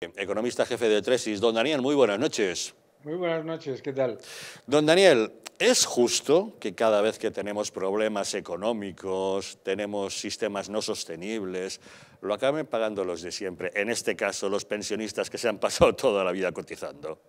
economista jefe de Tresis. Don Daniel, muy buenas noches. Muy buenas noches, ¿qué tal? Don Daniel, ¿es justo que cada vez que tenemos problemas económicos, tenemos sistemas no sostenibles, lo acaben pagando los de siempre? En este caso, los pensionistas que se han pasado toda la vida cotizando.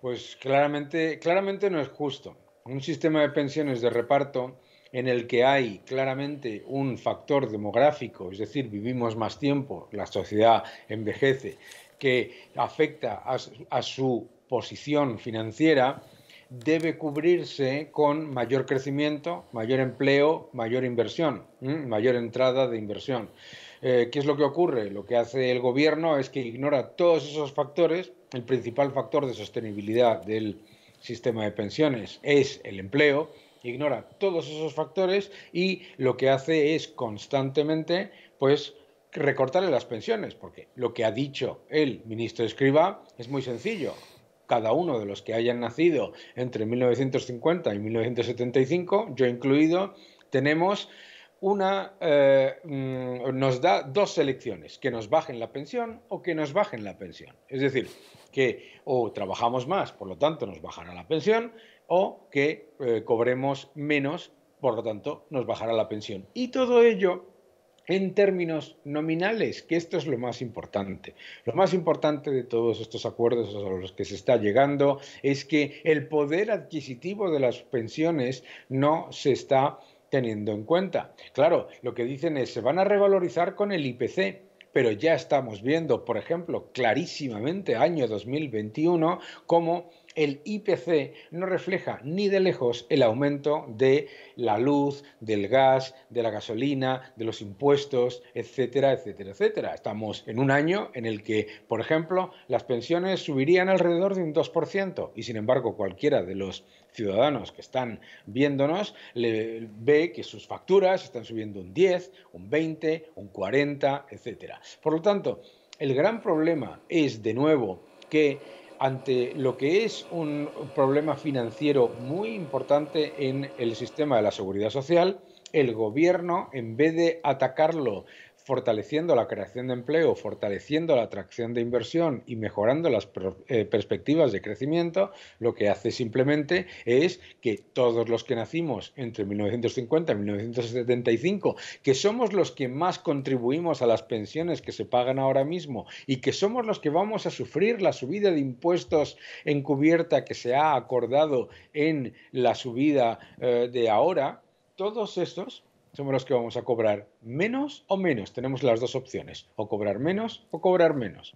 Pues claramente, claramente no es justo. Un sistema de pensiones de reparto en el que hay claramente un factor demográfico, es decir, vivimos más tiempo, la sociedad envejece, que afecta a, su posición financiera, debe cubrirse con mayor crecimiento, mayor empleo, mayor inversión, mayor entrada de inversión. Eh, ¿Qué es lo que ocurre? Lo que hace el gobierno es que ignora todos esos factores. El principal factor de sostenibilidad del sistema de pensiones es el empleo ignora todos esos factores y lo que hace es constantemente, pues, recortarle las pensiones, porque lo que ha dicho el ministro Escriba es muy sencillo. Cada uno de los que hayan nacido entre 1950 y 1975, yo incluido, tenemos una eh, mm, nos da dos selecciones, que nos bajen la pensión o que nos bajen la pensión. Es decir, que o trabajamos más, por lo tanto nos bajará la pensión, o que eh, cobremos menos, por lo tanto nos bajará la pensión. Y todo ello en términos nominales, que esto es lo más importante. Lo más importante de todos estos acuerdos a los que se está llegando es que el poder adquisitivo de las pensiones no se está teniendo en cuenta. Claro, lo que dicen es, que se van a revalorizar con el IPC, pero ya estamos viendo, por ejemplo, clarísimamente año 2021, cómo el IPC no refleja ni de lejos el aumento de la luz, del gas, de la gasolina, de los impuestos, etcétera, etcétera, etcétera. Estamos en un año en el que, por ejemplo, las pensiones subirían alrededor de un 2% y, sin embargo, cualquiera de los ciudadanos que están viéndonos le, ve que sus facturas están subiendo un 10, un 20, un 40, etcétera. Por lo tanto, el gran problema es, de nuevo, que ante lo que es un problema financiero muy importante en el sistema de la seguridad social, el gobierno, en vez de atacarlo fortaleciendo la creación de empleo, fortaleciendo la atracción de inversión y mejorando las eh, perspectivas de crecimiento, lo que hace simplemente es que todos los que nacimos entre 1950 y 1975, que somos los que más contribuimos a las pensiones que se pagan ahora mismo y que somos los que vamos a sufrir la subida de impuestos encubierta que se ha acordado en la subida eh, de ahora, todos estos somos los que vamos a cobrar menos o menos. Tenemos las dos opciones, o cobrar menos o cobrar menos.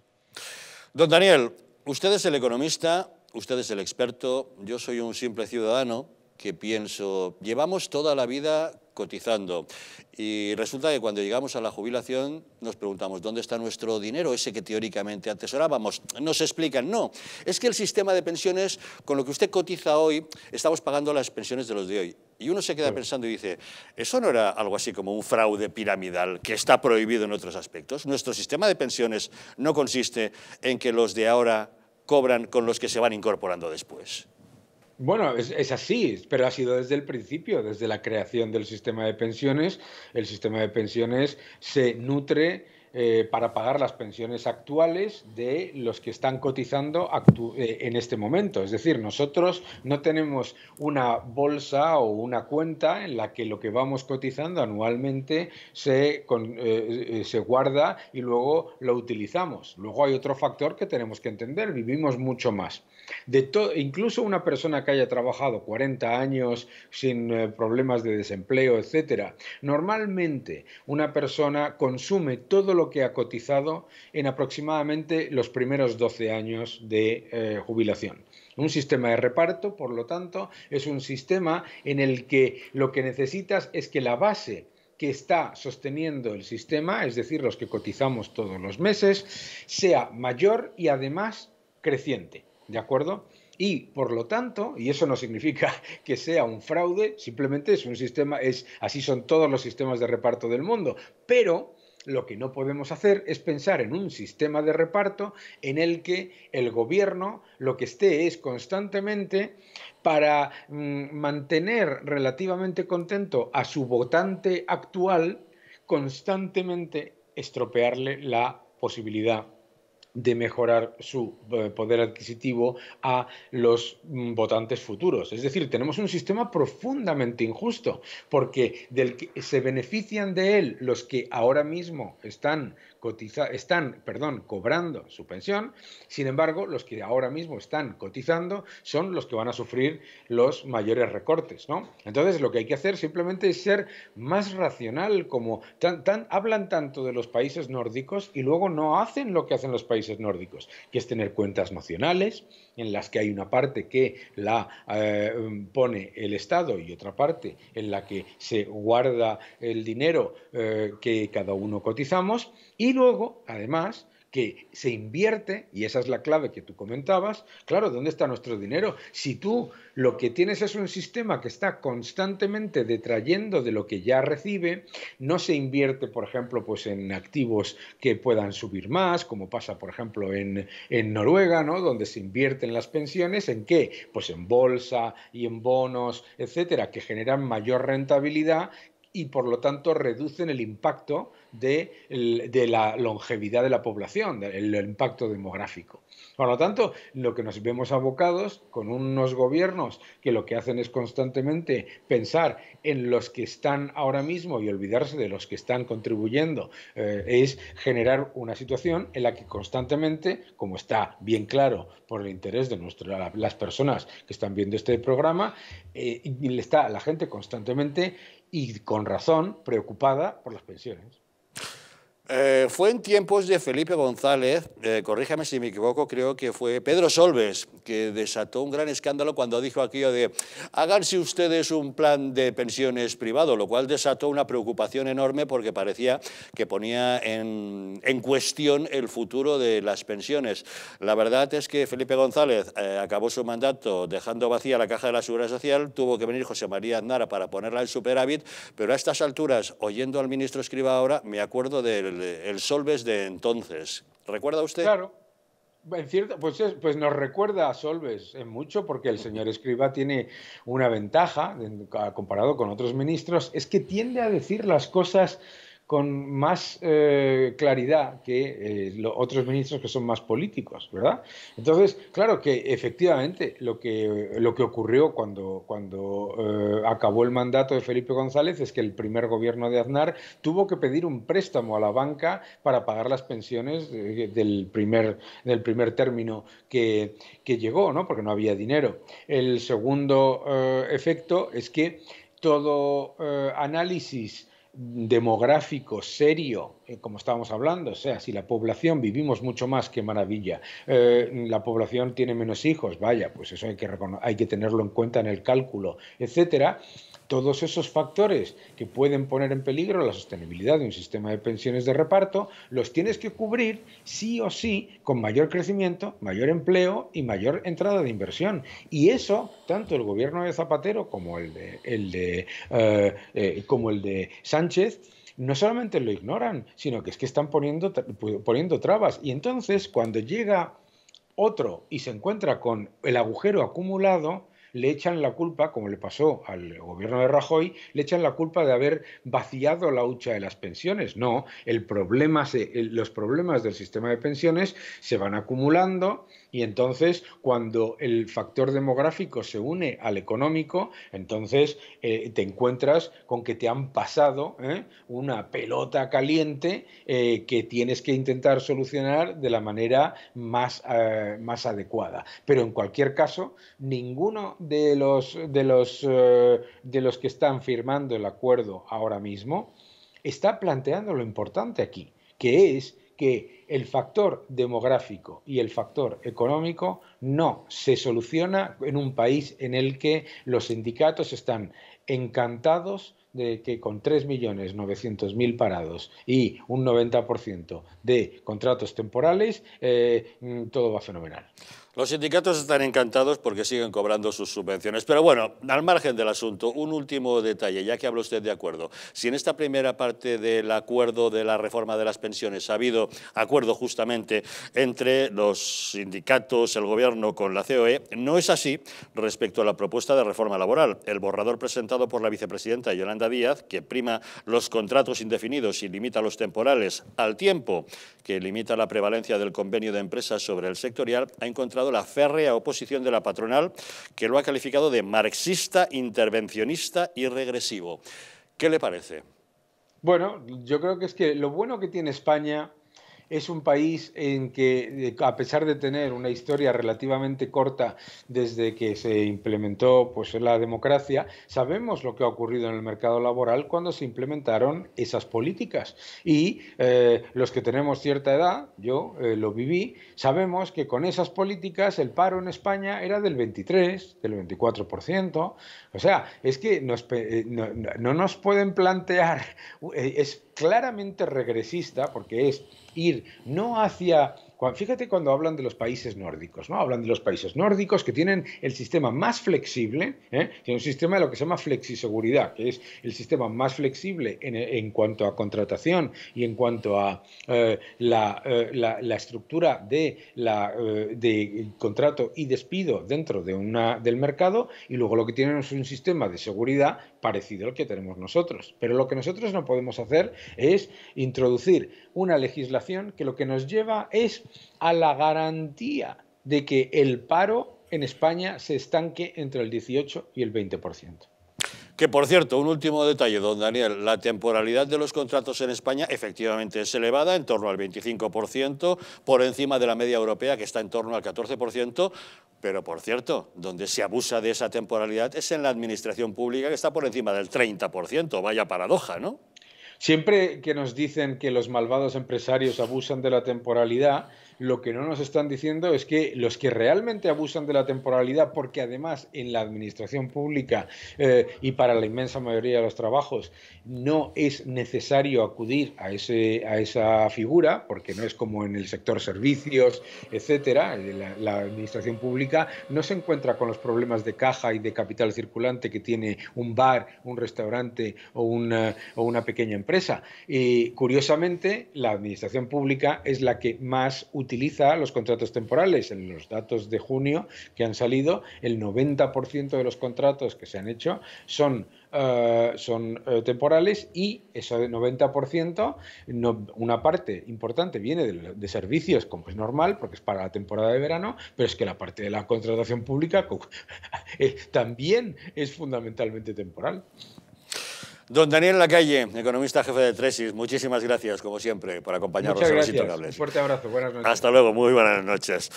Don Daniel, usted es el economista, usted es el experto, yo soy un simple ciudadano que pienso, llevamos toda la vida cotizando y resulta que cuando llegamos a la jubilación nos preguntamos dónde está nuestro dinero, ese que teóricamente atesorábamos. Nos explican, no, es que el sistema de pensiones con lo que usted cotiza hoy, estamos pagando las pensiones de los de hoy y uno se queda pensando y dice, ¿eso no era algo así como un fraude piramidal que está prohibido en otros aspectos? Nuestro sistema de pensiones no consiste en que los de ahora cobran con los que se van incorporando después. Bueno, es, así, pero ha sido desde el principio, desde la creación del sistema de pensiones. El sistema de pensiones se nutre eh, para pagar las pensiones actuales de los que están cotizando eh, en este momento. Es decir, nosotros no tenemos una bolsa o una cuenta en la que lo que vamos cotizando anualmente se, eh, se guarda y luego lo utilizamos. Luego hay otro factor que tenemos que entender, vivimos mucho más. incluso una persona que haya trabajado 40 años sin problemas de desempleo, etcétera, normalmente una persona consume todo lo que ha cotizado en aproximadamente los primeros 12 años de eh, jubilación. Un sistema de reparto, por lo tanto, es un sistema en el que lo que necesitas es que la base que está sosteniendo el sistema, es decir, los que cotizamos todos los meses, sea mayor y además creciente. ¿De acuerdo? y por lo tanto, y eso no significa que sea un fraude, simplemente es un sistema, es así son todos los sistemas de reparto del mundo, pero lo que no podemos hacer es pensar en un sistema de reparto en el que el gobierno lo que esté es constantemente para mm, mantener relativamente contento a su votante actual, constantemente estropearle la posibilidad de mejorar su eh, poder adquisitivo a los mm, votantes futuros. Es decir, tenemos un sistema profundamente injusto, porque del que se benefician de él los que ahora mismo están, cotiza están perdón, cobrando su pensión, sin embargo, los que ahora mismo están cotizando son los que van a sufrir los mayores recortes. ¿no? Entonces, lo que hay que hacer simplemente es ser más racional, como tan, hablan tanto de los países nórdicos y luego no hacen lo que hacen los países nórdicos, que es tener cuentas nacionales en las que hay una parte que la eh, pone el Estado y otra parte en la que se guarda el dinero eh, que cada uno cotizamos y luego, además, que se invierte, y esa es la clave que tú comentabas, claro, ¿dónde está nuestro dinero? Si tú lo que tienes es un sistema que está constantemente detrayendo de lo que ya recibe, no se invierte, por ejemplo, pues en activos que puedan subir más, como pasa, por ejemplo, en, Noruega, ¿no? Donde se invierten las pensiones, ¿en qué? Pues en bolsa y en bonos, etcétera, que generan mayor rentabilidad y por lo tanto reducen el impacto de, la longevidad de la población, el impacto demográfico. Por lo tanto, lo que nos vemos abocados con unos gobiernos que lo que hacen es constantemente pensar en los que están ahora mismo y olvidarse de los que están contribuyendo, eh, es generar una situación en la que constantemente, como está bien claro por el interés de las personas que están viendo este programa, eh, le está la gente constantemente y con razón preocupada por las pensiones. Eh, fue en tiempos de Felipe González, eh, corríjame si me equivoco, creo que fue Pedro Solves que desató un gran escándalo cuando dijo aquello de háganse ustedes un plan de pensiones privado, lo cual desató una preocupación enorme porque parecía que ponía en, cuestión el futuro de las pensiones. La verdad es que Felipe González eh, acabó su mandato dejando vacía la caja de la Seguridad Social, tuvo que venir José María Aznara para ponerla en superávit, pero a estas alturas, oyendo al ministro Escriba ahora, me acuerdo del el, Solves de entonces. ¿Recuerda usted? Claro. En cierto, pues, pues nos recuerda a Solves en eh, mucho porque el señor Escriba tiene una ventaja comparado con otros ministros, es que tiende a decir las cosas con más eh, claridad que eh, otros ministros que son más políticos, ¿verdad? Entonces, claro que efectivamente lo que, lo que ocurrió cuando, cuando eh, acabó el mandato de Felipe González es que el primer gobierno de Aznar tuvo que pedir un préstamo a la banca para pagar las pensiones del, primer, del primer término que, que llegó, ¿no? Porque no había dinero. El segundo efecto es que todo análisis demográfico serio, eh, como estábamos hablando, o sea, si la población vivimos mucho más, qué maravilla, eh, la población tiene menos hijos, vaya, pues eso hay que, hay que tenerlo en cuenta en el cálculo, etcétera, todos esos factores que pueden poner en peligro la sostenibilidad de un sistema de pensiones de reparto, los tienes que cubrir sí o sí con mayor crecimiento, mayor empleo y mayor entrada de inversión. Y eso, tanto el gobierno de Zapatero como el de, eh, eh, como el de Sánchez, no solamente lo ignoran, sino que es que están poniendo, poniendo trabas. Y entonces, cuando llega otro y se encuentra con el agujero acumulado, le echan la culpa, como le pasó al gobierno de Rajoy, le echan la culpa de haber vaciado la hucha de las pensiones. No, el problema los problemas del sistema de pensiones se van acumulando y entonces, cuando el factor demográfico se une al económico, entonces eh, te encuentras con que te han pasado ¿eh? una pelota caliente eh, que tienes que intentar solucionar de la manera más, más adecuada. Pero en cualquier caso, ninguno de los, de los, de los que están firmando el acuerdo ahora mismo está planteando lo importante aquí, que es que el factor demográfico y el factor económico no se soluciona en un país en el que los sindicatos están encantados de que con 3.900.000 parados y un 90% de contratos temporales, eh, mm, todo va fenomenal. Los sindicatos están encantados porque siguen cobrando sus subvenciones. Pero bueno, al margen del asunto, un último detalle, ya que habla usted de acuerdo. Si en esta primera parte del acuerdo de la reforma de las pensiones ha habido acuerdo justamente entre los sindicatos, el gobierno con la COE, no es así respecto a la propuesta de reforma laboral. El borrador presentado por la vicepresidenta Yolanda Díaz, que prima los contratos indefinidos y limita los temporales al tiempo que limita la prevalencia del convenio de empresas sobre el sectorial, ha encontrado la férrea oposición de la patronal, que lo ha calificado de marxista, intervencionista y regresivo. ¿Qué le parece? Bueno, yo creo que es que lo bueno que tiene España es un país en que, eh, a pesar de tener una historia relativamente corta desde que se implementó pues, la democracia, sabemos lo que ha ocurrido en el mercado laboral cuando se implementaron esas políticas. Y eh, los que tenemos cierta edad, yo eh, lo viví, sabemos que con esas políticas el paro en España era del 23, del 24%. O sea, es que no, nos pueden plantear, claramente regresista, porque es ir no hacia fíjate cuando hablan de los países nórdicos, ¿no? Hablan de los países nórdicos que tienen el sistema más flexible, ¿eh? Tienen un sistema de lo que se llama flexiseguridad, que es el sistema más flexible en, cuanto a contratación y en cuanto a eh, eh, la, estructura de, la, contrato y despido dentro del mercado, y luego lo que tienen es un sistema de seguridad parecido al que tenemos nosotros. Pero lo que nosotros no podemos hacer es introducir una legislación que lo que nos lleva es a la garantía de que el paro en España se estanque entre el 18 y el 20%. Que por cierto, un último detalle, don Daniel, la temporalidad de los contratos en España efectivamente es elevada, en torno al 25%, por encima de la media europea que está en torno al 14%, pero, por cierto, donde se abusa de esa temporalidad es en la administración pública, que está por encima del 30%. Vaya paradoja, ¿no? Siempre que nos dicen que los malvados empresarios abusan de la temporalidad, lo que no nos están diciendo es que los que realmente abusan de la temporalidad, porque además en la administración pública eh, y para la inmensa mayoría de los trabajos no es necesario acudir a, ese, a esa figura, porque no es como en el sector servicios, etcétera, la, administración pública no se encuentra con los problemas de caja y de capital circulante que tiene un bar, un restaurante o una, o una pequeña empresa. Y curiosamente, la administración pública es la que más utiliza utiliza los contratos temporales. En los datos de junio que han salido, el 90% de los contratos que se han hecho son, eh, son eh, temporales y ese 90%, una parte importante viene de, servicios, como es normal, porque es para la temporada de verano, pero es que la parte de la contratación pública eh, también es fundamentalmente temporal. Don Daniel Lacalle, economista jefe de Tresis, muchísimas gracias, como siempre, por acompañarnos en los gracias. Un fuerte abrazo, buenas noches. Hasta luego, muy buenas noches.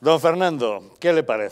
Don Fernando, ¿qué le parece?